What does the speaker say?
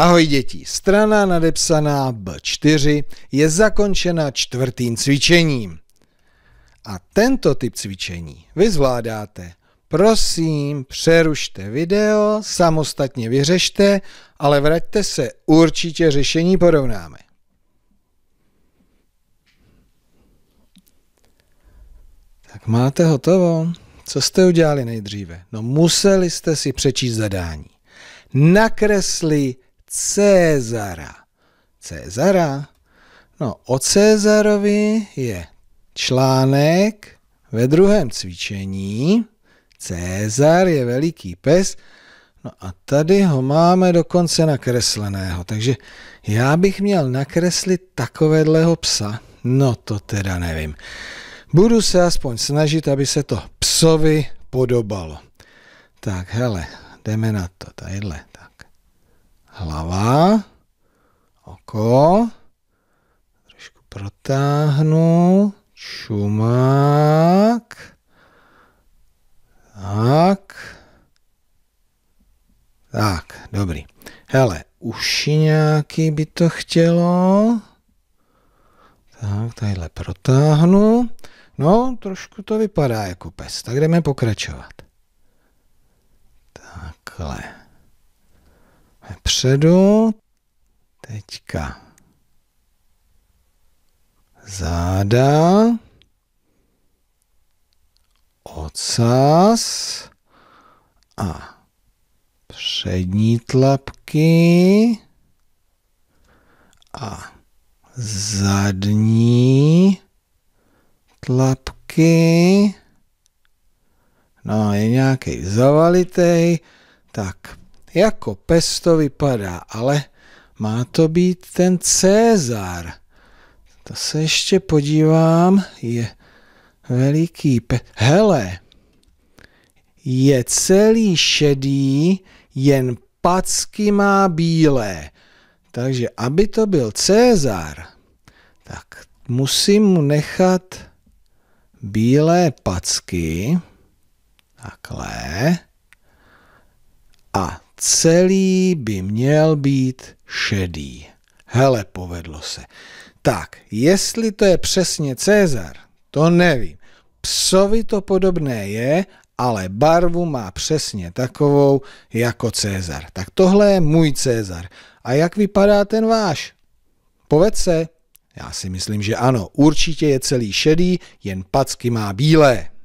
Ahoj děti, strana nadepsaná B4 je zakončena čtvrtým cvičením. A tento typ cvičení vy zvládáte. Prosím, přerušte video, samostatně vyřešte, ale vraťte se, určitě řešení porovnáme. Tak máte hotovo. Co jste udělali nejdříve? No museli jste si přečíst zadání. Nakresli Cezara, Cezara, No, o Cezarovi je článek ve druhém cvičení. Cezar je veliký pes. No a tady ho máme dokonce nakresleného, takže já bych měl nakreslit takovéhleho psa. No to teda nevím. Budu se aspoň snažit, aby se to psovi podobalo. Tak hele, jdeme na to, tadyhle hlava, oko, trošku protáhnu, čumák, tak, tak, dobrý. Hele, uši nějaký by to chtělo. Tak, tadyhle protáhnu. No, trošku to vypadá jako pes, tak jdeme pokračovat. Takhle dopředu, teďka záda, ocas a přední tlapky a zadní tlapky. No je nějaký zavalitej, tak jako pes to vypadá, ale má to být ten Cezar. To se ještě podívám, je veliký pe... Hele, je celý šedý, jen packy má bílé. Takže aby to byl Cezar, tak musím mu nechat bílé packy. Takhle celý by měl být šedý. Hele, povedlo se. Tak, jestli to je přesně Cezar, to nevím. Psovi to podobné je, ale barvu má přesně takovou jako Cezar. Tak tohle je můj Cezar. A jak vypadá ten váš? Poved se. Já si myslím, že ano, určitě je celý šedý, jen packy má bílé.